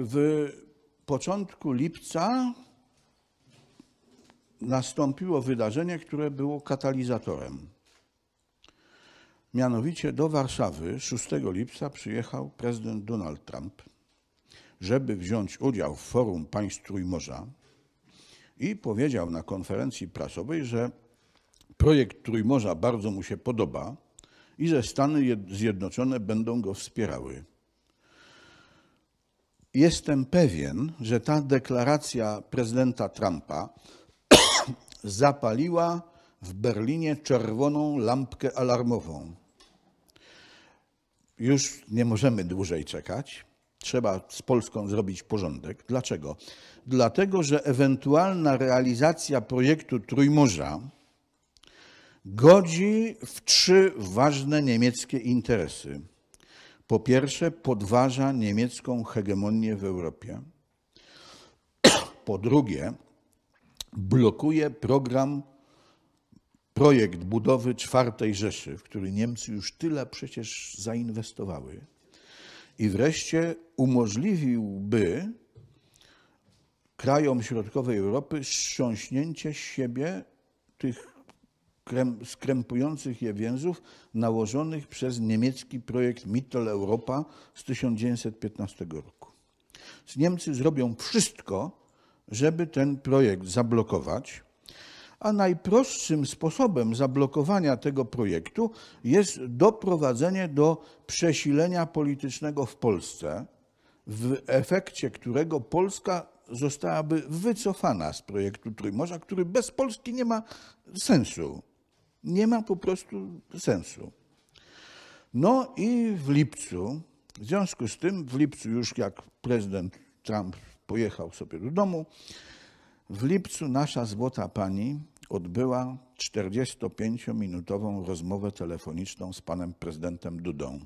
W początku lipca nastąpiło wydarzenie, które było katalizatorem. Mianowicie do Warszawy 6 lipca przyjechał prezydent Donald Trump, żeby wziąć udział w forum państw Trójmorza i powiedział na konferencji prasowej, że projekt Trójmorza bardzo mu się podoba i że Stany Zjednoczone będą go wspierały jestem pewien, że ta deklaracja prezydenta Trumpa zapaliła w Berlinie czerwoną lampkę alarmową. Już nie możemy dłużej czekać. Trzeba z Polską zrobić porządek. Dlaczego? Dlatego, że ewentualna realizacja projektu Trójmorza godzi w trzy ważne niemieckie interesy. Po pierwsze, podważa niemiecką hegemonię w Europie. Po drugie, blokuje program, projekt budowy czwartej Rzeszy, w który Niemcy już tyle przecież zainwestowały. I wreszcie umożliwiłby krajom środkowej Europy strząśnięcie z siebie tych skrępujących je więzów nałożonych przez niemiecki projekt Mitteleuropa z 1915 roku. Niemcy zrobią wszystko, żeby ten projekt zablokować, a najprostszym sposobem zablokowania tego projektu jest doprowadzenie do przesilenia politycznego w Polsce, w efekcie którego Polska zostałaby wycofana z projektu Trójmorza, który bez Polski nie ma sensu nie ma po prostu sensu. No i w lipcu, w związku z tym, w lipcu już jak prezydent Trump pojechał sobie do domu, w lipcu nasza złota pani odbyła 45-minutową rozmowę telefoniczną z panem prezydentem Dudą.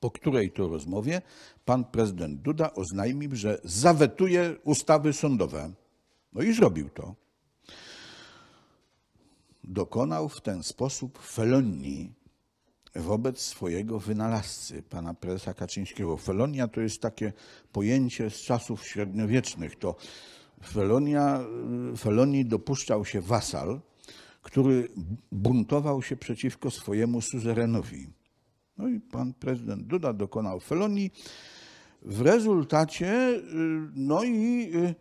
Po której to rozmowie pan prezydent Duda oznajmił, że zawetuje ustawy sądowe. No i zrobił to dokonał w ten sposób felonii wobec swojego wynalazcy, pana prezesa Kaczyńskiego. Felonia to jest takie pojęcie z czasów średniowiecznych. To felonia, felonii dopuszczał się wasal, który buntował się przeciwko swojemu suzerenowi. No i pan prezydent Duda dokonał felonii. W rezultacie, y, no i y,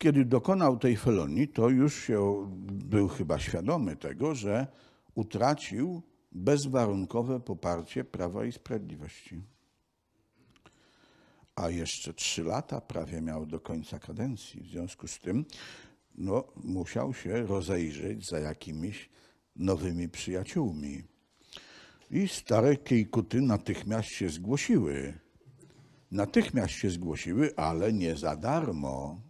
kiedy dokonał tej felonii, to już się był chyba świadomy tego, że utracił bezwarunkowe poparcie Prawa i Sprawiedliwości. A jeszcze trzy lata prawie miał do końca kadencji. W związku z tym no, musiał się rozejrzeć za jakimiś nowymi przyjaciółmi. I stare kejkuty natychmiast się zgłosiły. Natychmiast się zgłosiły, ale nie za darmo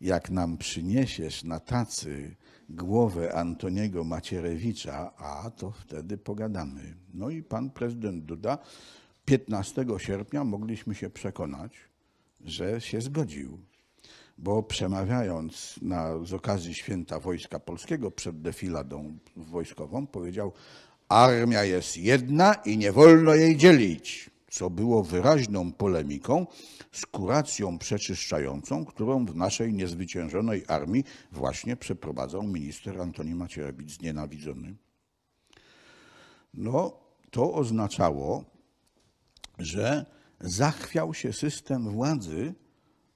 jak nam przyniesiesz na tacy głowę Antoniego Macierewicza, a to wtedy pogadamy. No i pan prezydent Duda 15 sierpnia mogliśmy się przekonać, że się zgodził. Bo przemawiając na, z okazji święta Wojska Polskiego przed defiladą wojskową, powiedział: Armia jest jedna i nie wolno jej dzielić co było wyraźną polemiką z kuracją przeczyszczającą, którą w naszej niezwyciężonej armii właśnie przeprowadzał minister Antoni Macierewicz, znienawidzony. No, to oznaczało, że zachwiał się system władzy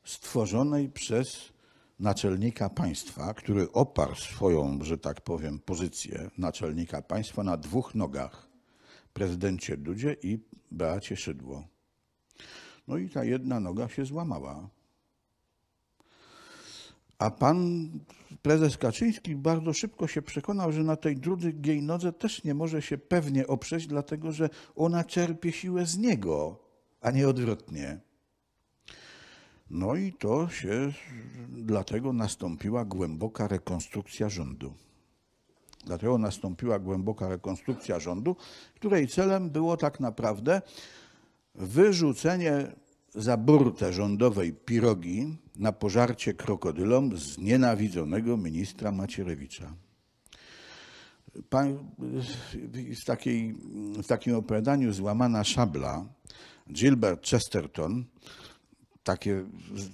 stworzonej przez naczelnika państwa, który oparł swoją, że tak powiem, pozycję naczelnika państwa na dwóch nogach prezydencie Dudzie i Beacie Szydło. No i ta jedna noga się złamała. A pan prezes Kaczyński bardzo szybko się przekonał, że na tej drugiej nodze też nie może się pewnie oprzeć, dlatego że ona czerpie siłę z niego, a nie odwrotnie. No i to się, dlatego nastąpiła głęboka rekonstrukcja rządu. Dlatego nastąpiła głęboka rekonstrukcja rządu, której celem było tak naprawdę wyrzucenie za burtę rządowej pirogi na pożarcie krokodylom znienawidzonego ministra Macierewicza. Pan, w, takiej, w takim opowiadaniu Złamana szabla Gilbert Chesterton takie,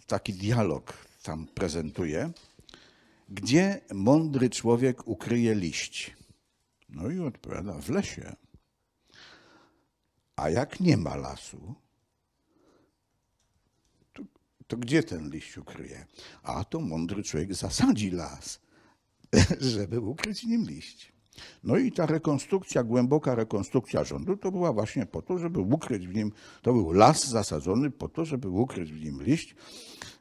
taki dialog tam prezentuje. Gdzie mądry człowiek ukryje liść? No i odpowiada, w lesie. A jak nie ma lasu, to, to gdzie ten liść ukryje? A to mądry człowiek zasadzi las, żeby ukryć nim liść. No i ta rekonstrukcja, głęboka rekonstrukcja rządu, to była właśnie po to, żeby ukryć w nim, to był las zasadzony po to, żeby ukryć w nim liść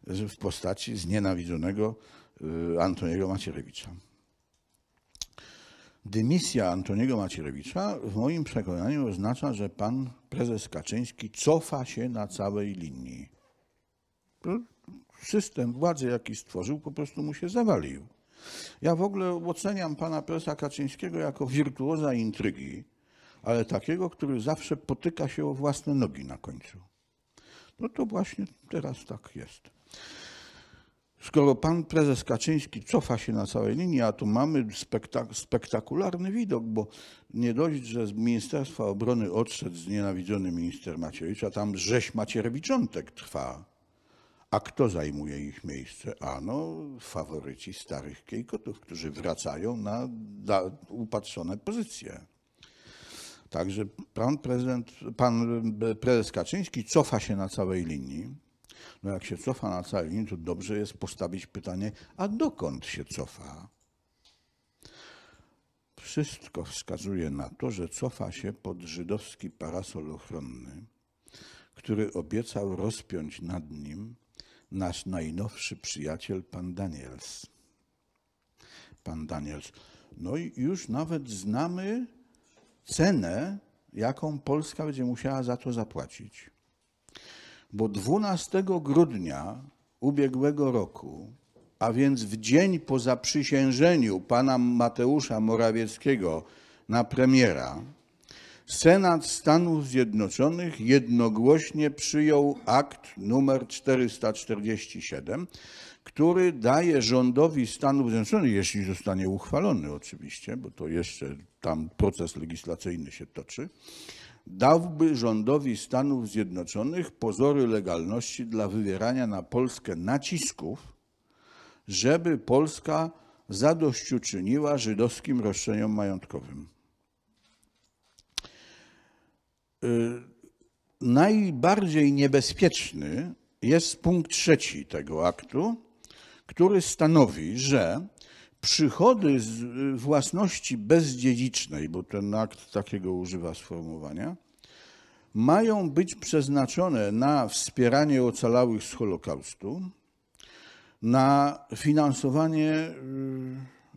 w postaci znienawidzonego Y, Antoniego Macierewicza. Dymisja Antoniego Macierewicza w moim przekonaniu oznacza, że pan prezes Kaczyński cofa się na całej linii. No, system władzy, jaki stworzył, po prostu mu się zawalił. Ja w ogóle oceniam pana prezesa Kaczyńskiego jako wirtuoza intrygi, ale takiego, który zawsze potyka się o własne nogi na końcu. No to właśnie teraz tak jest. Skoro pan prezes Kaczyński cofa się na całej linii, a tu mamy spektak spektakularny widok, bo nie dość, że z Ministerstwa Obrony odszedł znienawidzony minister Macierewicz, a tam rzeź Macierewiczątek trwa. A kto zajmuje ich miejsce? Ano, faworyci starych kiejkotów, którzy wracają na upatrzone pozycje. Także pan prezydent, pan prezes Kaczyński cofa się na całej linii no jak się cofa na całej linii, to dobrze jest postawić pytanie, a dokąd się cofa? Wszystko wskazuje na to, że cofa się pod żydowski parasol ochronny, który obiecał rozpiąć nad nim nasz najnowszy przyjaciel, pan Daniels. Pan Daniels. No i już nawet znamy cenę, jaką Polska będzie musiała za to zapłacić bo 12 grudnia ubiegłego roku, a więc w dzień po zaprzysiężeniu pana Mateusza Morawieckiego na premiera, Senat Stanów Zjednoczonych jednogłośnie przyjął akt numer 447, który daje rządowi Stanów Zjednoczonych, jeśli zostanie uchwalony oczywiście, bo to jeszcze tam proces legislacyjny się toczy, dałby rządowi Stanów Zjednoczonych pozory legalności dla wywierania na Polskę nacisków, żeby Polska zadośćuczyniła żydowskim roszczeniom majątkowym. Y, najbardziej niebezpieczny jest punkt trzeci tego aktu, który stanowi, że przychody z y, własności bezdziedzicznej, bo ten akt takiego używa sformułowania, mają być przeznaczone na wspieranie ocalałych z Holokaustu, na finansowanie y,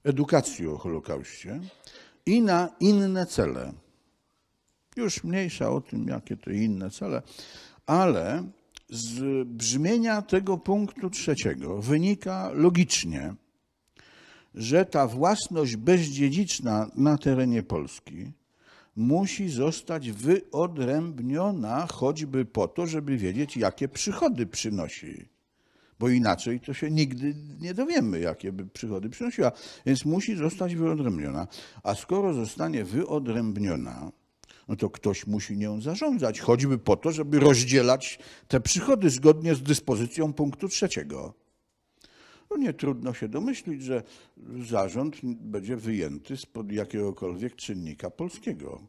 edukacji o Holokauście i na inne cele. Już mniejsza o tym, jakie to inne cele, ale z brzmienia tego punktu trzeciego wynika logicznie, że ta własność bezdziedziczna na terenie Polski musi zostać wyodrębniona choćby po to, żeby wiedzieć, jakie przychody przynosi. Bo inaczej to się nigdy nie dowiemy, jakie by przychody przynosiła. Więc musi zostać wyodrębniona. A skoro zostanie wyodrębniona, no to ktoś musi nią zarządzać, choćby po to, żeby rozdzielać te przychody zgodnie z dyspozycją punktu trzeciego. No nie trudno się domyślić, że zarząd będzie wyjęty spod jakiegokolwiek czynnika polskiego,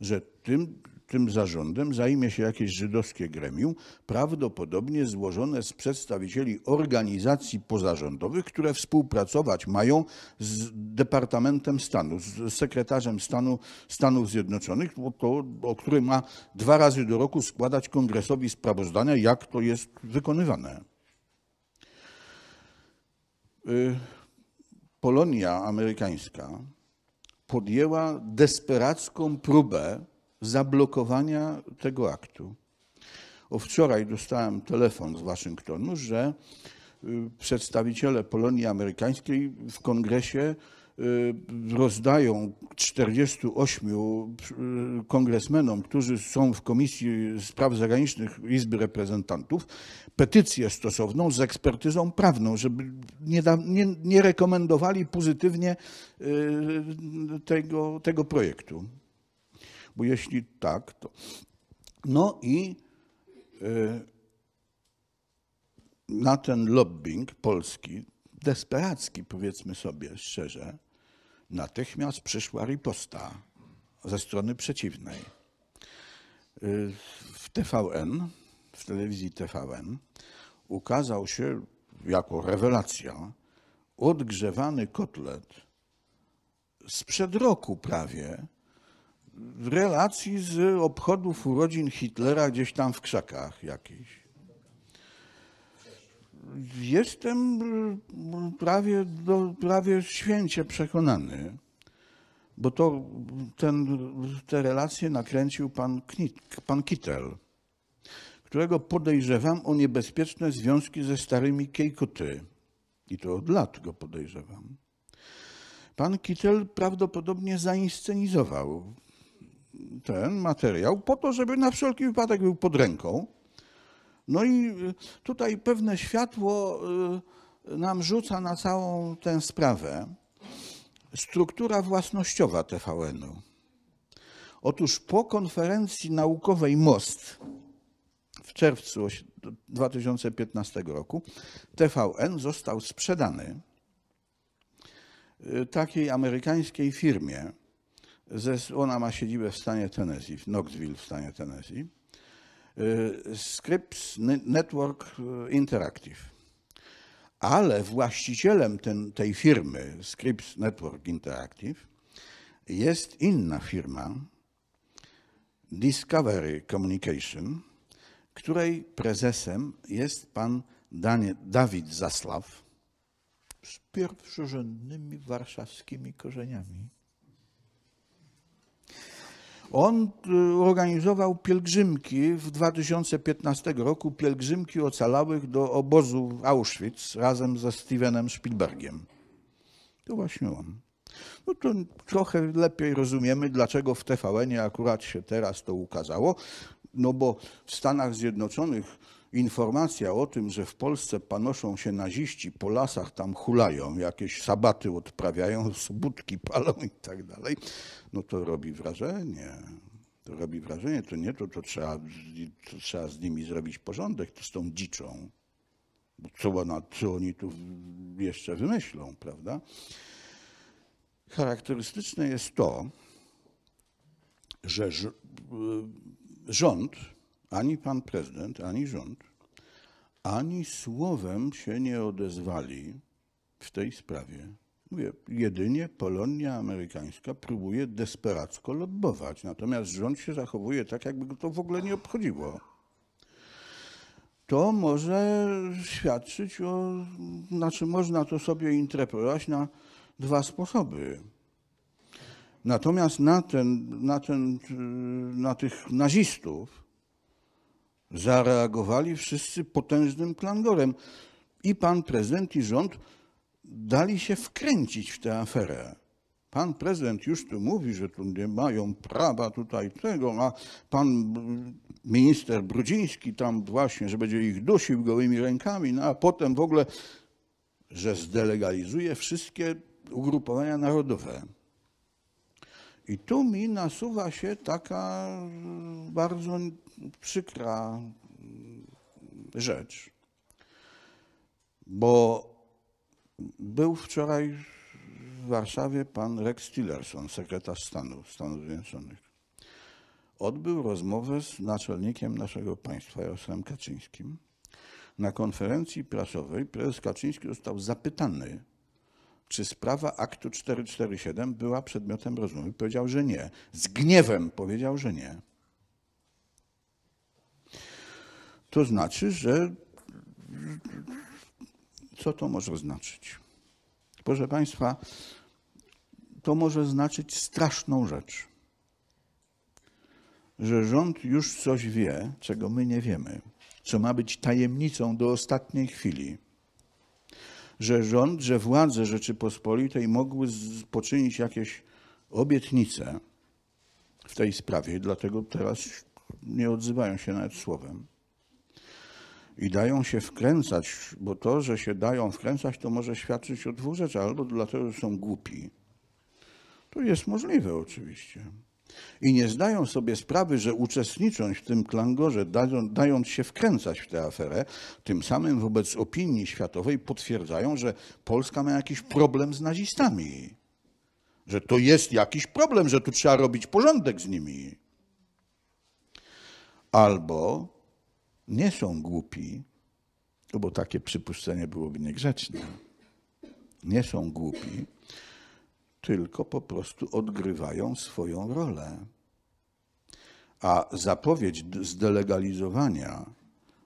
że tym, tym zarządem zajmie się jakieś żydowskie gremium, prawdopodobnie złożone z przedstawicieli organizacji pozarządowych, które współpracować mają z Departamentem Stanu, z sekretarzem Stanu Stanów Zjednoczonych, to, o który ma dwa razy do roku składać kongresowi sprawozdania, jak to jest wykonywane. Y, Polonia amerykańska podjęła desperacką próbę zablokowania tego aktu. O wczoraj dostałem telefon z Waszyngtonu, że y, przedstawiciele Polonii amerykańskiej w kongresie Y, rozdają 48 y, kongresmenom, którzy są w Komisji Spraw Zagranicznych Izby Reprezentantów, petycję stosowną z ekspertyzą prawną, żeby nie, da, nie, nie rekomendowali pozytywnie y, tego, tego projektu. Bo jeśli tak, to. No i na ten lobbying polski, desperacki, powiedzmy sobie szczerze, natychmiast przyszła riposta ze strony przeciwnej. Y, w TVN, w telewizji TVN, ukazał się jako rewelacja odgrzewany kotlet sprzed roku prawie w relacji z obchodów urodzin Hitlera gdzieś tam w krzakach jakichś. Jestem mm, prawie, do, prawie święcie przekonany, bo to, ten, te relacje nakręcił pan, Knit, pan Kittel, którego podejrzewam o niebezpieczne związki ze starymi Kejkoty. I to od lat go podejrzewam. Pan Kittel prawdopodobnie zainscenizował ten materiał po to, żeby na wszelki wypadek był pod ręką no i y, tutaj pewne światło y, nam rzuca na całą tę sprawę struktura własnościowa TVN-u. Otóż po konferencji naukowej MOST w czerwcu 2015 roku TVN został sprzedany y, takiej amerykańskiej firmie. Ona ma siedzibę w stanie Tennessee, w Knoxville w stanie Tennessee Y, Scripps Network y, Interactive. Ale właścicielem ten, tej firmy, Scripps Network Interactive, jest inna firma, Discovery Communication, której prezesem jest pan Danie, Dawid Zasław z pierwszorzędnymi warszawskimi korzeniami. On y, organizował pielgrzymki w 2015 roku, pielgrzymki ocalałych do obozu w Auschwitz razem ze Stevenem Spielbergiem. To właśnie on. No to trochę lepiej rozumiemy, dlaczego w TVN akurat się teraz to ukazało, no bo w Stanach Zjednoczonych informacja o tym, że w Polsce panoszą się naziści, po lasach tam hulają, jakieś sabaty odprawiają, budki palą i tak dalej, no to robi wrażenie. To robi wrażenie, to nie to, to trzeba, to trzeba z nimi zrobić porządek, to z tą dziczą. Co, ona, co oni tu jeszcze wymyślą, prawda? Charakterystyczne jest to, że y, rząd ani pan prezydent, ani rząd, ani słowem się nie odezwali w tej sprawie. Mówię, jedynie Polonia amerykańska próbuje desperacko lobbować, natomiast rząd się zachowuje tak, jakby go to w ogóle nie obchodziło. To może świadczyć o, znaczy można to sobie interpretować na dwa sposoby. Natomiast na, ten, na, ten, na tych nazistów, zareagowali wszyscy potężnym klangorem. I pan prezydent i rząd dali się wkręcić w tę aferę. Pan prezydent już tu mówi, że tu nie mają prawa tutaj tego, a pan minister Brudziński tam właśnie, że będzie ich dusił gołymi rękami, no a potem w ogóle, że zdelegalizuje wszystkie ugrupowania narodowe. I tu mi nasuwa się taka bardzo przykra rzecz, bo był wczoraj w Warszawie pan Rex Tillerson, sekretarz stanu Stanów Zjednoczonych. Odbył rozmowę z naczelnikiem naszego państwa, Jarosławem Kaczyńskim. Na konferencji prasowej prezes Kaczyński został zapytany czy sprawa aktu 447 była przedmiotem rozmowy. Powiedział, że nie. Z gniewem powiedział, że nie. To znaczy, że co to może znaczyć? Proszę Państwa, to może znaczyć straszną rzecz. Że rząd już coś wie, czego my nie wiemy, co ma być tajemnicą do ostatniej chwili że rząd, że władze Rzeczypospolitej mogły poczynić jakieś obietnice w tej sprawie, dlatego teraz nie odzywają się nawet słowem. I dają się wkręcać, bo to, że się dają wkręcać, to może świadczyć o dwóch rzeczach. Albo dlatego, że są głupi. To jest możliwe oczywiście i nie zdają sobie sprawy, że uczestnicząc w tym klangorze, dając się wkręcać w tę aferę, tym samym wobec opinii światowej potwierdzają, że Polska ma jakiś problem z nazistami. Że to jest jakiś problem, że tu trzeba robić porządek z nimi. Albo nie są głupi, bo takie przypuszczenie byłoby niegrzeczne. Nie są głupi, tylko po prostu odgrywają swoją rolę. A zapowiedź zdelegalizowania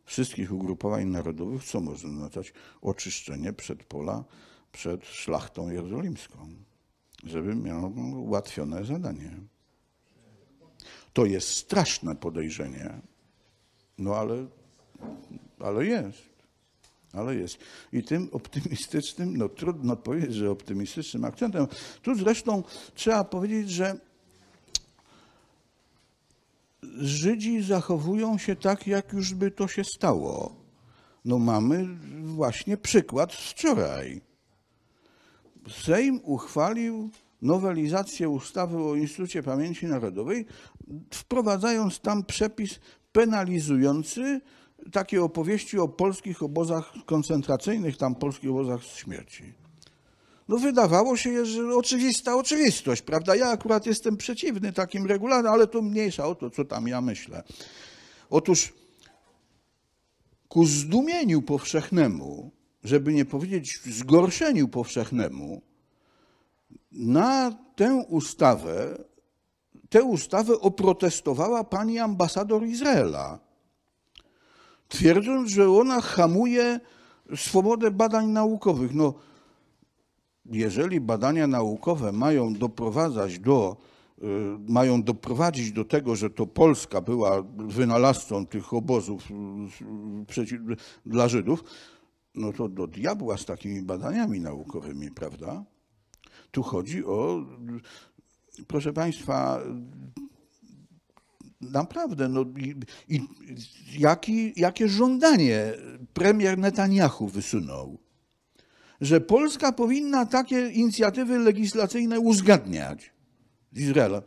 wszystkich ugrupowań narodowych, co może oznaczać oczyszczenie przed pola, przed szlachtą jerozolimską, żeby miał ułatwione zadanie. To jest straszne podejrzenie, no ale, ale jest ale jest. I tym optymistycznym, no trudno powiedzieć, że optymistycznym akcentem. Tu zresztą trzeba powiedzieć, że Żydzi zachowują się tak, jak już by to się stało. No mamy właśnie przykład z wczoraj. Sejm uchwalił nowelizację ustawy o Instytucie Pamięci Narodowej, wprowadzając tam przepis penalizujący takie opowieści o polskich obozach koncentracyjnych, tam polskich obozach śmierci. No wydawało się, że oczywista oczywistość, prawda? Ja akurat jestem przeciwny takim regularom, ale to mniejsza o to, co tam ja myślę. Otóż ku zdumieniu powszechnemu, żeby nie powiedzieć zgorszeniu powszechnemu, na tę ustawę, tę ustawę oprotestowała pani ambasador Izraela twierdząc, że ona hamuje swobodę badań naukowych. No, jeżeli badania naukowe mają doprowadzać do, y, mają doprowadzić do tego, że to Polska była wynalazcą tych obozów y, y, dla Żydów, no to do diabła z takimi badaniami naukowymi, prawda? Tu chodzi o, proszę Państwa, Naprawdę, no i, i jaki, jakie żądanie premier Netanyahu wysunął? Że Polska powinna takie inicjatywy legislacyjne uzgadniać z Izraelem.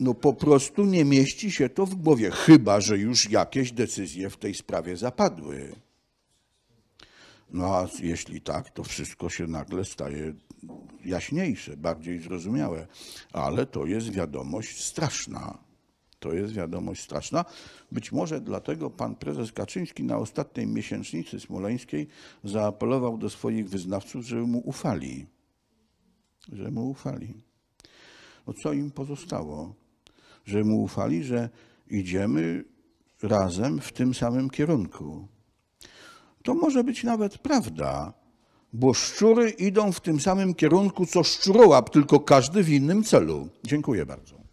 No po prostu nie mieści się to w głowie, chyba że już jakieś decyzje w tej sprawie zapadły. No a jeśli tak, to wszystko się nagle staje jaśniejsze, bardziej zrozumiałe, ale to jest wiadomość straszna. To jest wiadomość straszna. Być może dlatego pan prezes Kaczyński na ostatniej miesięcznicy smoleńskiej zaapelował do swoich wyznawców, żeby mu ufali. Że mu ufali. No co im pozostało? Że mu ufali, że idziemy razem w tym samym kierunku to może być nawet prawda, bo szczury idą w tym samym kierunku co szczurołap, tylko każdy w innym celu. Dziękuję bardzo.